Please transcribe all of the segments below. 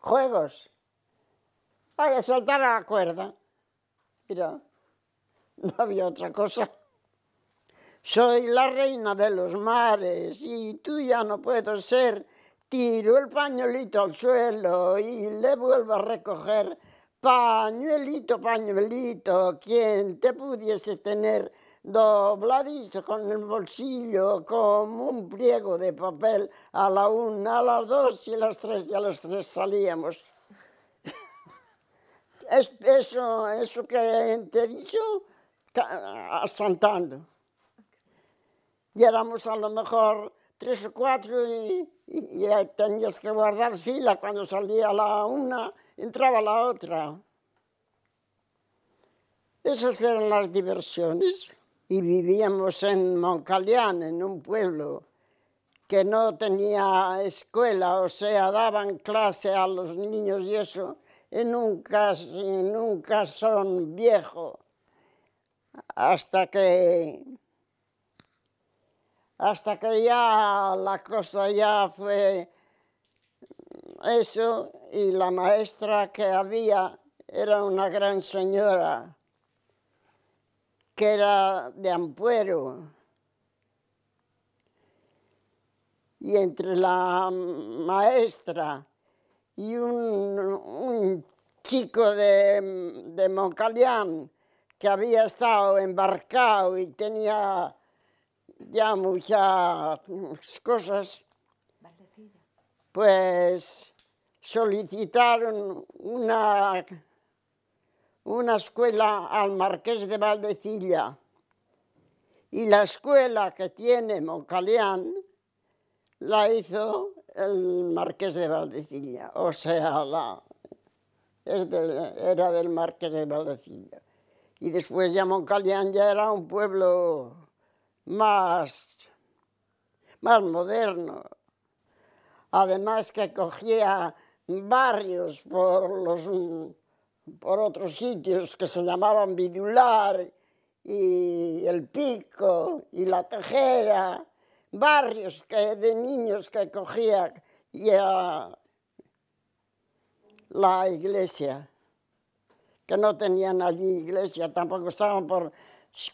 juegos. Hay saltar a la cuerda. Mira, no había otra cosa. Soy la reina de los mares y tú ya no puedo ser. Tiro el pañuelito al suelo y le vuelvo a recoger. Pañuelito, pañuelito, quien te pudiese tener dobladito con el bolsillo, como un pliego de papel, a la una, a las dos y a las tres, y a las tres salíamos. es, eso, eso que te he dicho, asentando. Y éramos a lo mejor tres o cuatro y, y tenías que guardar fila cuando salía la una, entraba la otra. Esas eran las diversiones y vivíamos en Moncalián, en un pueblo que no tenía escuela, o sea, daban clase a los niños y eso, y nunca nunca son viejo, hasta que, hasta que ya la cosa ya fue eso, y la maestra que había era una gran señora, que era de Ampuero. Y entre la maestra y un, chico de, de Moncalián que había estado embarcado y tenía ya muchas cosas, pues solicitaron una una escuela al marqués de Valdecilla y la escuela que tiene Moncalián la hizo el marqués de Valdecilla, o sea, la, era del marqués de Valdecilla. Y después ya Moncalián ya era un pueblo más, más moderno. Además que cogía barrios por los por otros sitios que se llamaban Vidular y El Pico y La Tejera, barrios que, de niños que cogía ya la iglesia, que no tenían allí iglesia, tampoco estaban por,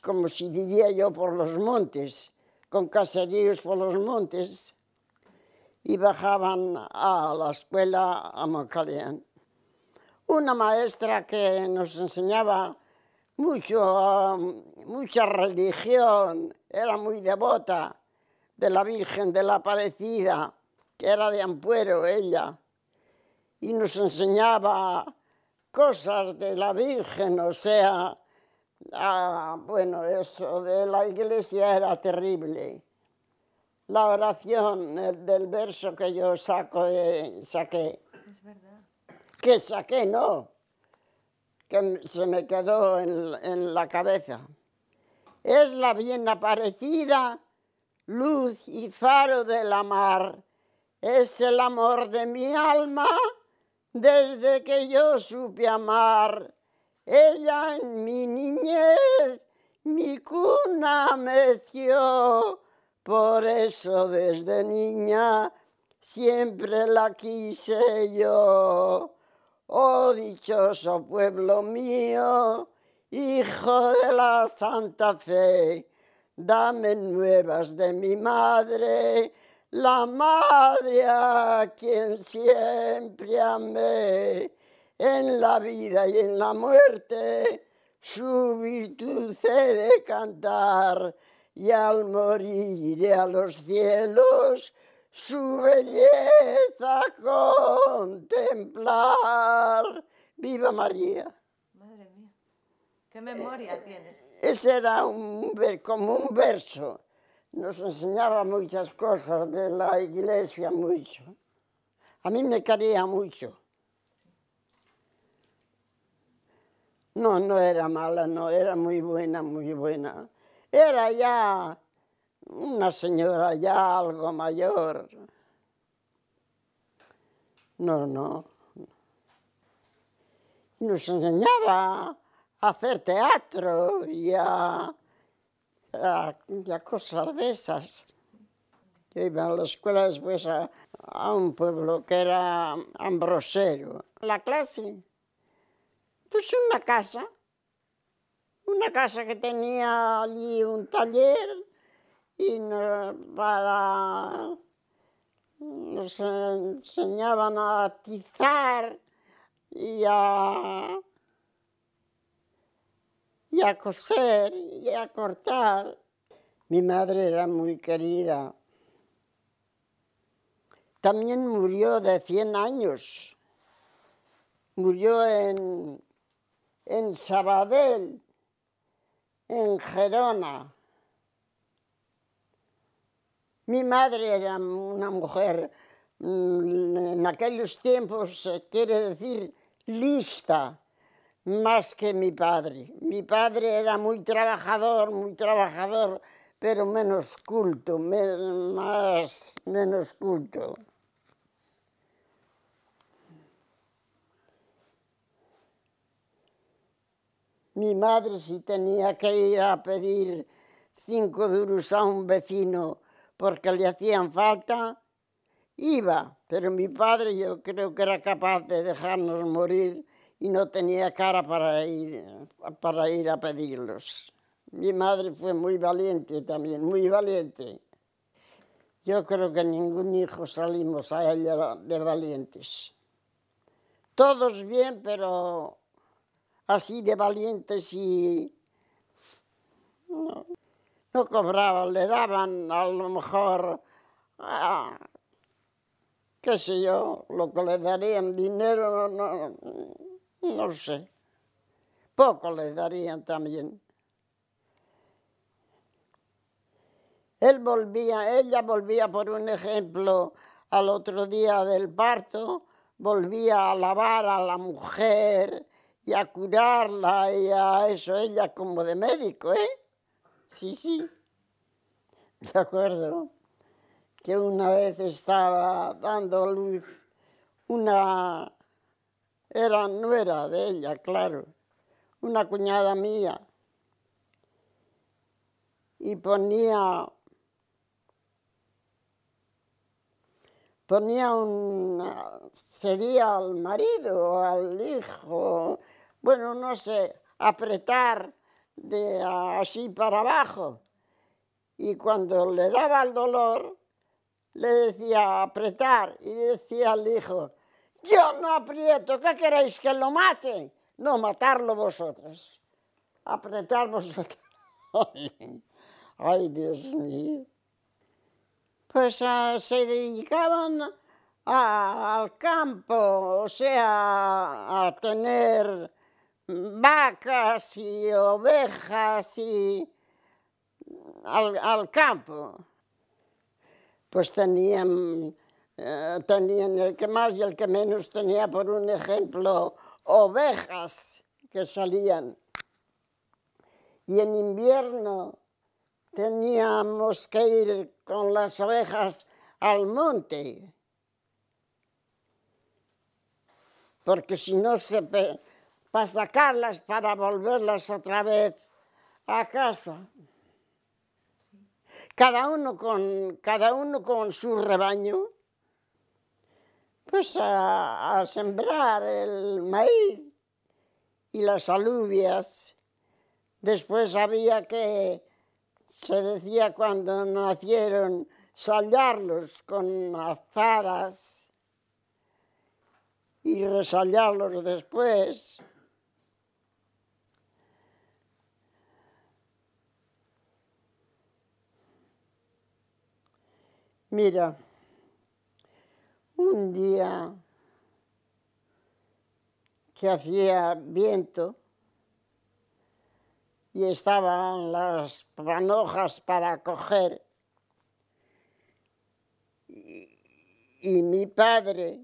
como si diría yo, por los montes, con caseríos por los montes, y bajaban a la escuela a Moncalián una maestra que nos enseñaba mucho, um, mucha religión, era muy devota de la Virgen de la Aparecida, que era de Ampuero ella, y nos enseñaba cosas de la Virgen, o sea, ah, bueno, eso de la iglesia era terrible. La oración del verso que yo saco de, saqué, que saqué, no, que se me quedó en, en la cabeza. Es la bien aparecida luz y faro de la mar. Es el amor de mi alma desde que yo supe amar. Ella en mi niñez, mi cuna meció. Por eso desde niña siempre la quise yo. Oh dichoso pueblo mío, hijo de la Santa Fe, dame nuevas de mi madre, la madre a quien siempre amé, en la vida y en la muerte, su virtud cede de cantar, y al morir a los cielos, su belleza contemplar. Viva María. Madre mía, qué memoria eh, tienes. Ese era como un verso. Nos enseñaba muchas cosas de la iglesia, mucho. A mí me quería mucho. No, no era mala, no, era muy buena, muy buena. Era ya una señora ya algo mayor. No, no. Nos enseñaba a hacer teatro y a, cosas de esas. iba a la escuela después a, a un pueblo que era Ambrosero. La clase, pues una casa, una casa que tenía allí un taller y nos, nos enseñaban a tizar y a, y a coser y a cortar. Mi madre era muy querida. También murió de 100 años. Murió en, en Sabadell, en Gerona. Mi madre era una mujer, mm, en aquellos tiempos quiere decir lista, más que mi padre. Mi padre era muy trabajador, muy trabajador, pero menos culto, más, menos culto. Mi madre si tenía que ir a pedir cinco duros a un vecino porque le hacían falta, iba, pero mi padre yo creo que era capaz de dejarnos morir y no tenía cara para ir, para ir a pedirlos. Mi madre fue muy valiente también, muy valiente. Yo creo que ningún hijo salimos a ella de valientes. Todos bien, pero así de valientes y... No. no cobraban, le daban a lo mejor, ah, qué sé yo, lo que le darían dinero, no, no sé. Poco le darían también. Él volvía, ella volvía, por un ejemplo, al otro día del parto, volvía a lavar a la mujer y a curarla y a eso, ella como de médico, ¿eh? Sí, sí. De acuerdo que una vez estaba dando luz una, era nuera de ella, claro, una cuñada mía, y ponía, ponía un, sería al marido, al hijo, bueno, no sé, apretar de así para abajo. Y cuando le daba el dolor, le decía apretar y decía al hijo, yo no aprieto, ¿qué queréis que lo mate? No, matarlo vosotros, apretar vosotros. Ay, Dios mío. Pues uh, se dedicaban a, al campo, o sea, a tener vacas y ovejas y al, campo. Pues tenían, eh, tenían el que más y el que menos tenía, por un ejemplo, ovejas que salían. Y en invierno teníamos que ir con las ovejas al monte, porque si no se, para sacarlas, para volverlas otra vez a casa. Cada uno con, cada uno con su rebaño, pues a, sembrar el maíz y las alubias. Después había que, se decía cuando nacieron, sallarlos con azadas y resallarlos después. Mira, un día que hacía viento y estaban las panojas para coger y, mi padre,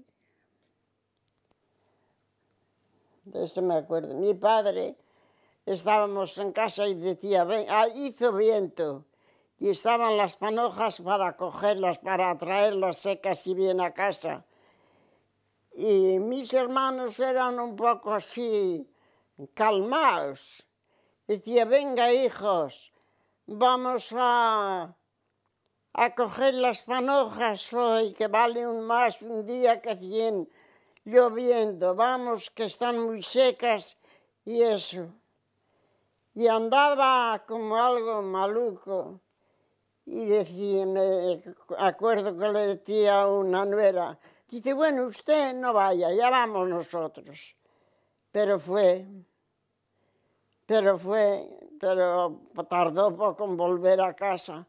de esto me acuerdo, mi padre estábamos en casa y decía, Ven, ah, hizo viento y estaban las panojas para cogerlas, para traerlas secas y bien a casa. Y mis hermanos eran un poco así, calmados. Decía, venga hijos, vamos a, a coger las panojas hoy, que vale un más un día que cien, lloviendo, vamos, que están muy secas y eso. Y andaba como algo maluco y decía, me eh, eh, acuerdo que le decía una nuera, dice, bueno, usted no vaya, ya vamos nosotros. Pero fue, pero fue, pero tardó poco en volver a casa.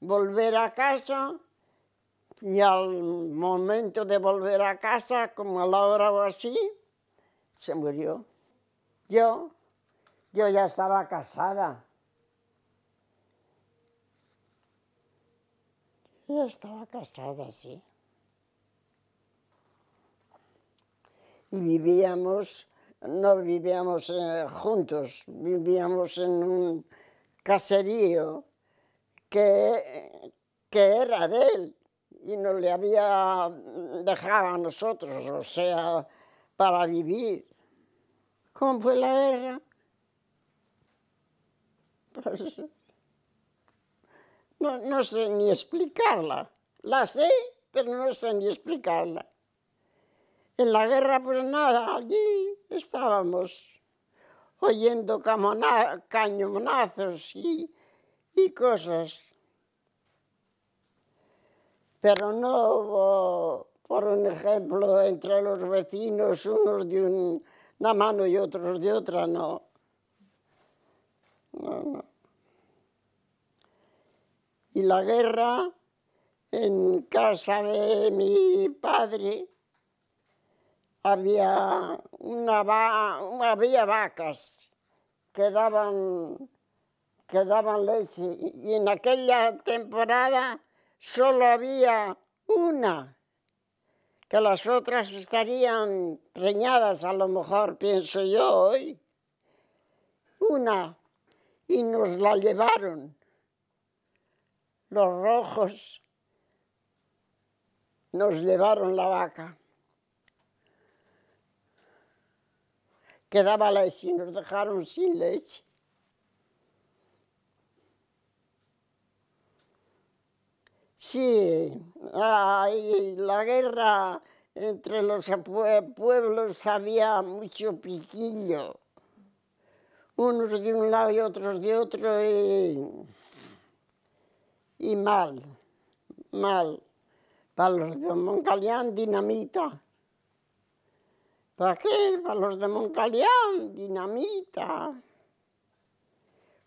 Volver a casa y al momento de volver a casa, como a la hora o así, se murió. Yo, yo ya estaba casada. yo estaba casada, sí. Y vivíamos, no vivíamos eh, juntos, vivíamos en un caserío que, que era de él y no le había dejado a nosotros, o sea, para vivir. ¿Cómo fue la guerra? Pues No, no sé ni explicarla. La sé, pero no sé ni explicarla. En la guerra, pues nada, allí estábamos oyendo camona, cañonazos y, y cosas. Pero no hubo, por un ejemplo, entre los vecinos, unos de un, una mano y otros de otra, no. No, no. y la guerra en casa de mi padre había, una había vacas que daban, que daban leche y en aquella temporada solo había una, que las otras estarían preñadas a lo mejor, pienso yo hoy, una, y nos la llevaron los rojos nos llevaron la vaca. Quedaba leche y nos dejaron sin leche. Sí, la guerra entre los pueblos había mucho piquillo, unos de un lado y otros de otro. Y y mal, mal. Para los de Moncalián, dinamita. ¿Para qué? Para los de Moncalián, dinamita.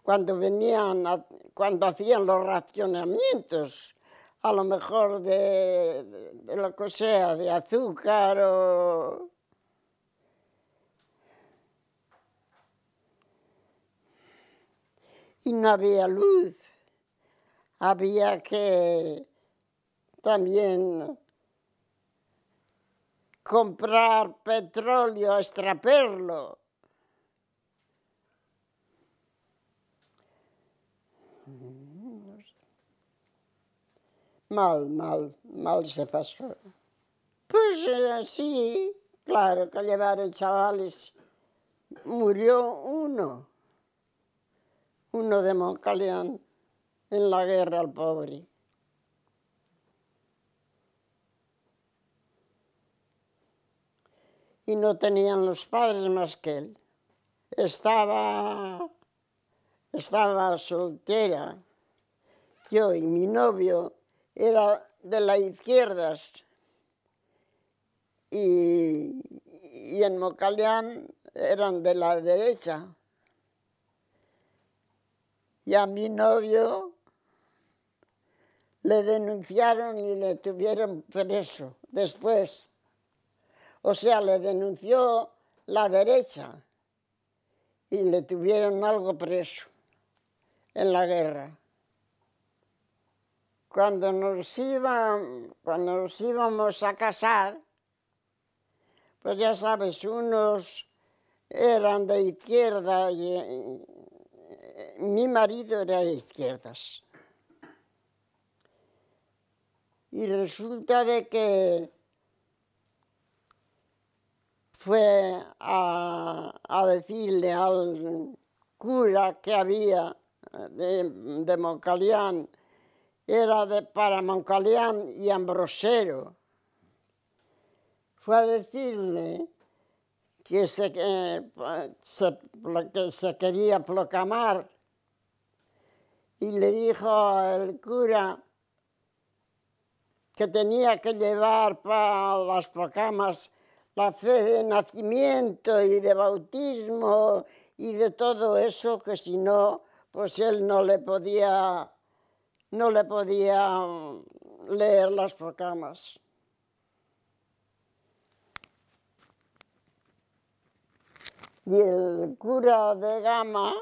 Cuando venían, cuando hacían los racionamientos, a lo mejor de, de lo que sea, de azúcar o... y no había luz había que también comprar petróleo, extraperlo. Mal, mal, mal se pasó. Pues eh, sí, claro que llevaron chavales. Murió uno, uno de Moncalián en la guerra al pobre. Y no tenían los padres más que él. Estaba, estaba soltera. Yo y mi novio era de la izquierdas Y, y en Mocaleán eran de la derecha. Y a mi novio le denunciaron y le tuvieron preso después. O sea, le denunció la derecha y le tuvieron algo preso en la guerra. Cuando nos, cuando nos íbamos a casar, pues ya sabes, unos eran de izquierda y, y eh, mi marido era de izquierdas y resulta de que fue a, decirle al cura que había de, Moncalián, era de, para Moncalián y Ambrosero. Fue a decirle que se, que se quería proclamar y le dijo el cura que tenía que llevar para las procamas la fe de nacimiento y de bautismo y de todo eso que si no, pues él no le podía, no le podía mm, leer las procamas. Y el cura de Gama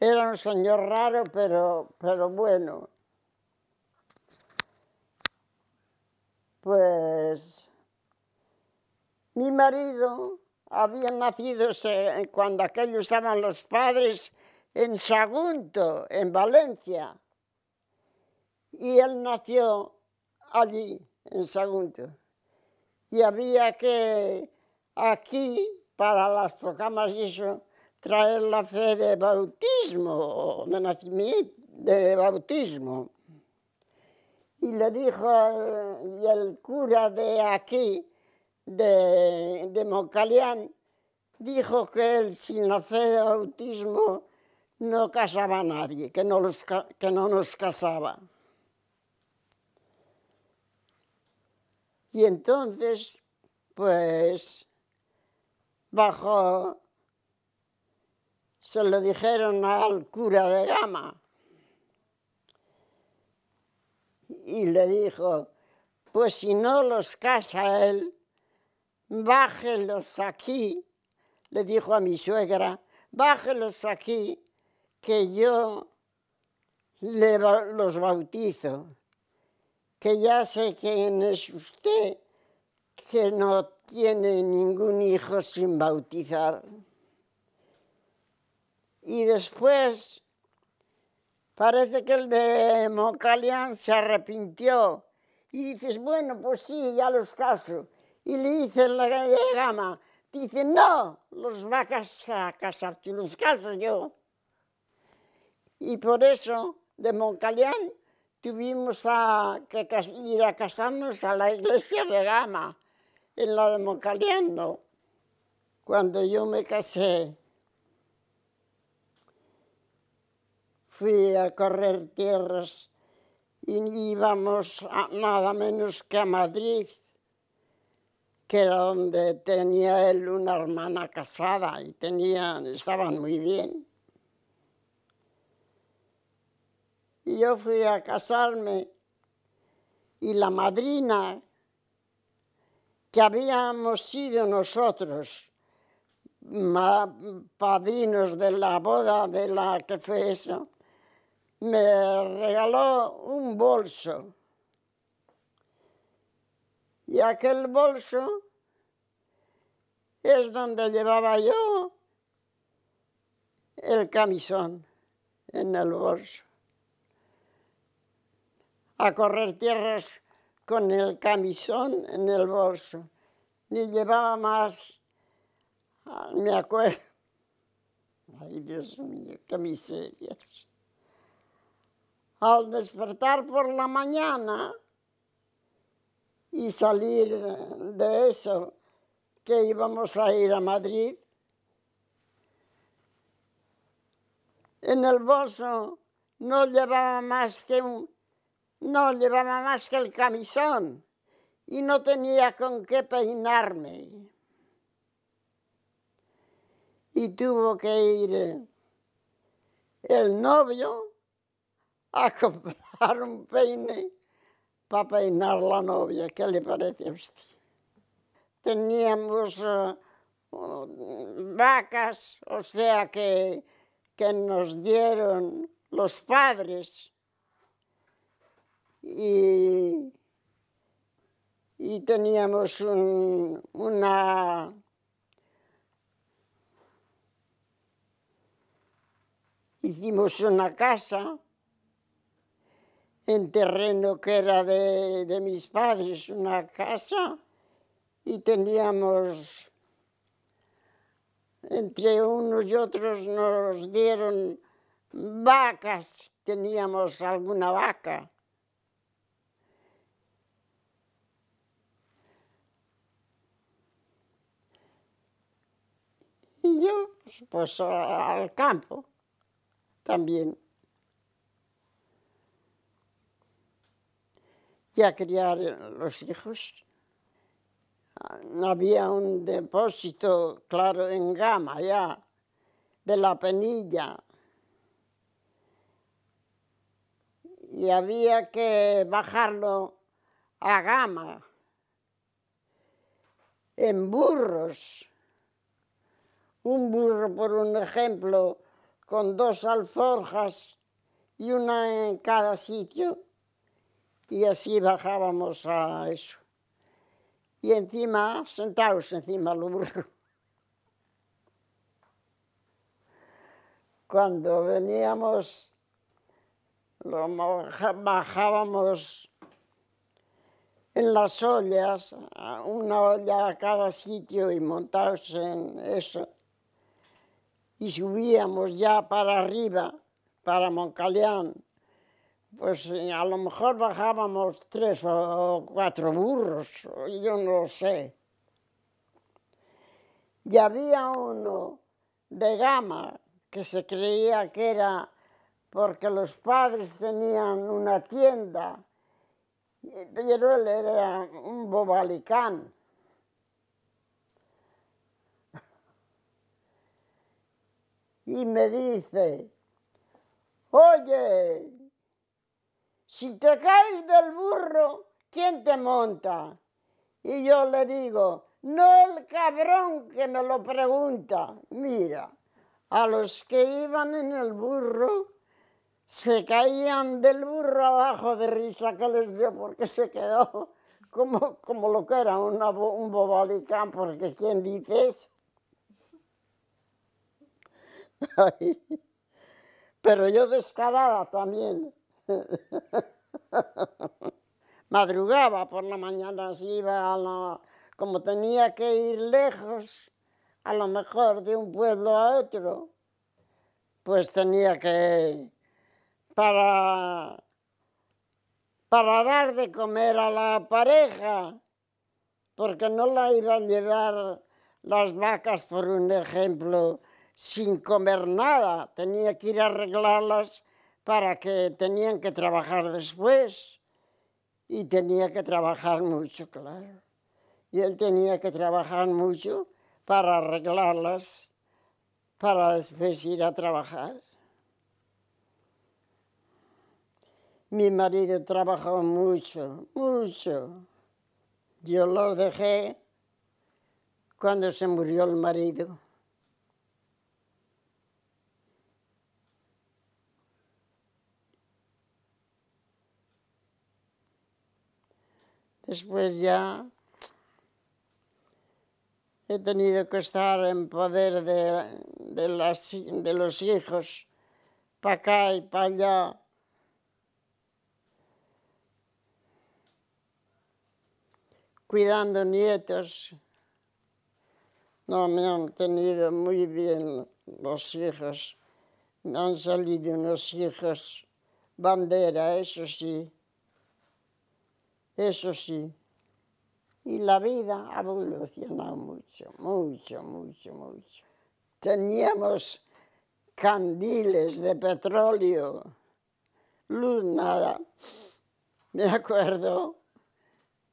era un señor raro, pero, pero bueno. Pues mi marido había nacido eh, cuando aquello estaban los padres en Sagunto, en Valencia. Y él nació allí, en Sagunto. Y había que aquí, para las programas y eso, traer la fe de bautismo, de nacimiento, de bautismo. y le dijo y el cura de aquí, de, de dijo que él sin la fe de autismo, no casaba a nadie, que no, que no nos casaba. Y entonces, pues, bajo, se lo dijeron al cura de Gama, y le dijo, pues si no los casa él, bájelos aquí, le dijo a mi suegra, bájelos aquí, que yo los bautizo, que ya sé quién es usted, que no tiene ningún hijo sin bautizar. Y después Parece que el de Mocalian se arrepintió y dices, bueno, pues sí, ya los caso. Y le dice la de Gama, dice, no, los va a casar, tú los caso yo. Y por eso de Moncalián tuvimos que ir a casarnos a la iglesia de Gama, en la de Moncalián, no. Cuando yo me casé, fui a correr tierras y íbamos nada menos que a Madrid, que era donde tenía él una hermana casada y tenían estaban muy bien. Y yo fui a casarme y la madrina que habíamos sido nosotros, padrinos de la boda de la que fue eso, me regaló un bolso. Y aquel bolso es donde llevaba yo el camisón en el bolso. A correr tierras con el camisón en el bolso. Ni llevaba más, ah, me acuerdo. Ay, Dios mío, qué miserias al despertar por la mañana y salir de eso, que íbamos a ir a Madrid. En el bolso no llevaba más que un, no llevaba más que el camisón y no tenía con qué peinarme. Y tuvo que ir el novio a comprar un peine para peinar la novia. que le parece a usted? Teníamos eh, vacas, o sea que, que nos dieron los padres. Y, teníamos una hicimos una casa en terreno que era de, mis padres, una casa, y teníamos, entre unos y otros nos dieron vacas, teníamos alguna vaca. Y yo, pues al campo también. y a criar eh, los hijos. Ah, había un depósito, claro, en Gama, ya, de la penilla. Y había que bajarlo a Gama, en burros. Un burro, por un ejemplo, con dos alforjas y una en cada sitio y así bajábamos a eso. Y encima, sentados encima del burro. Cuando veníamos, lo bajábamos en las ollas, una olla a cada sitio y montados en eso. Y subíamos ya para arriba, para Moncaleán pues a lo mejor bajábamos tres o cuatro burros, yo no sé. Y había uno de gama que se creía que era porque los padres tenían una tienda, pero él era un bobalicán. Y me dice, oye, si te caes del burro, ¿quién te monta? Y yo le digo, no el cabrón que me lo pregunta. Mira, a los que iban en el burro, se caían del burro abajo de risa que les dio porque se quedó como, como lo que era una, un bobalicán, porque ¿quién dice eso? pero yo descarada también. Madrugaba por la mañana, iba a como tenía que ir lejos, a lo mejor de un pueblo a otro, pues tenía que para para dar de comer a la pareja, porque no la iban a llevar las vacas, por un ejemplo, sin comer nada, tenía que ir a arreglarlas para que tenían que trabajar después y tenía que trabajar mucho, claro. Y él tenía que trabajar mucho para arreglarlas, para después ir a trabajar. Mi marido trabajó mucho, mucho. Yo lo dejé cuando se murió el marido. Después ya he tenido que estar en poder de, los hijos, para acá y para allá. cuidando nietos. No me han tenido muy bien los hijos. Me han salido unos hijos bandera, eso sí eso sí. Y la vida ha evolucionado mucho, mucho, mucho, mucho. Teníamos candiles de petróleo, luz nada. Me acuerdo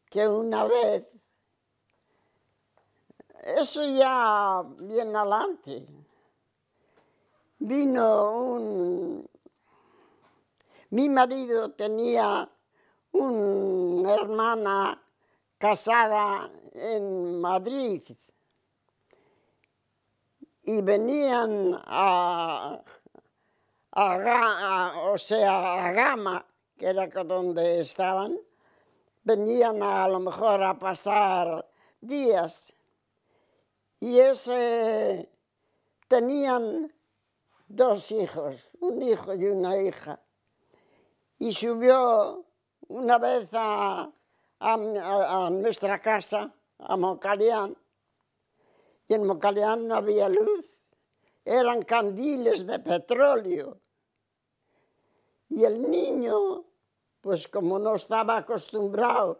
que una vez, eso ya bien adelante, vino un... Mi marido tenía una hermana casada en Madrid y venían a, a, a, o sea, a Gama, que era donde estaban, venían a, a lo mejor a pasar días y ese tenían dos hijos, un hijo y una hija. Y subió una vez a, a, a, a nuestra casa, a Mocalián, y en Mocalián no había luz, eran candiles de petróleo. Y el niño, pues como no estaba acostumbrado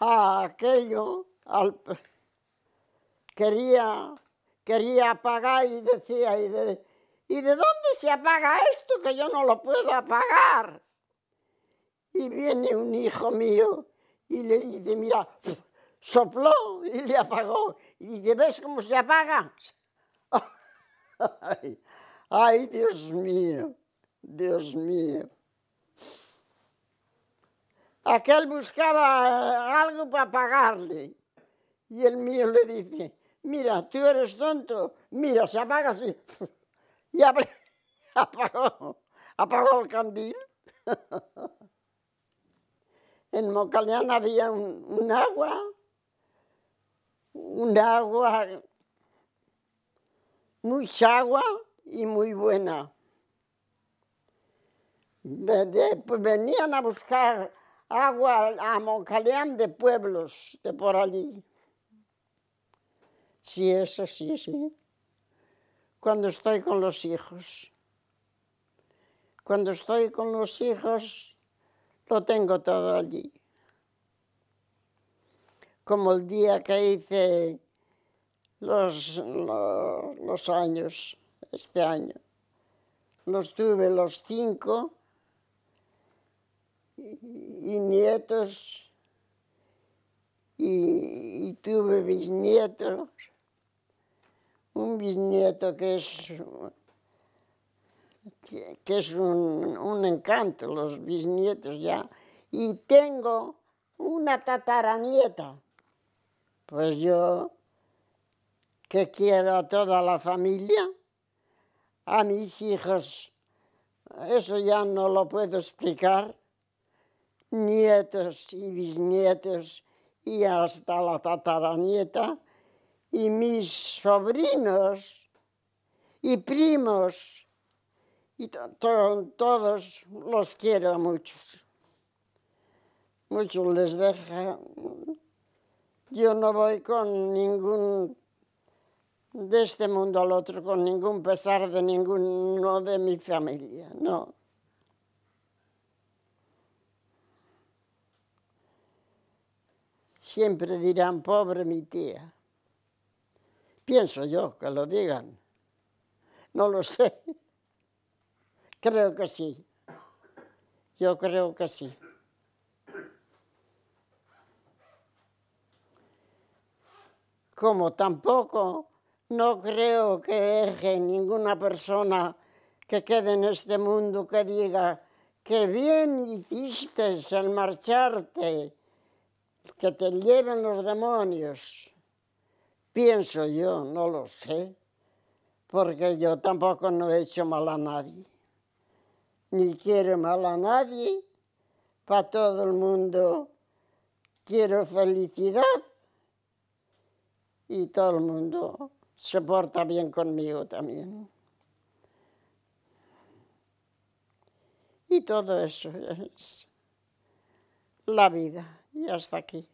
a aquello, al, quería, quería apagar y decía, ¿y de, ¿y de dónde se apaga esto que yo no lo puedo apagar? y viene un hijo mío y le dice, mira, sopló y le apagó. Y ¿ves cómo se apaga? ay, Dios mío, Dios mío. Aquel buscaba algo para apagarle. Y el mío le dice, mira, tú eres tonto, mira, se apaga así. Y apagó, apagó el candil. en Mocaleán había un, agua, un agua, mucha agua y muy buena. Pues venían a buscar agua a Mocaleán de pueblos de por allí. Sí, eso sí, sí. Cuando estoy con los hijos. Cuando estoy con los hijos, lo tengo todo allí. Como el día que hice los, los, años, este año. Los tuve los cinco y, nietos y tuve bisnietos. Un bisnieto que es que, es un, un, encanto, los bisnietos ya. Y tengo una tataranieta. Pues yo, que quiero a toda la familia, a mis hijos, eso ya no lo puedo explicar, nietos y bisnietos y hasta la tataranieta, y mis sobrinos y primos y todos los quiero a muchos. Muchos les dejan... Yo no voy con ningún, de este mundo al otro, con ningún pesar de ninguno de mi familia, no. Siempre dirán, pobre mi tía. Pienso yo que lo digan. No lo sé. Creo que sí. Yo creo que sí. Como tampoco no creo que deje ninguna persona que quede en este mundo que diga que bien hiciste al marcharte, que te lleven los demonios. Pienso yo, no lo sé, porque yo tampoco no he hecho mal a nadie ni quiero mal a nadie, para todo el mundo quiero felicidad y todo el mundo se porta bien conmigo también. Y todo eso es la vida y hasta aquí.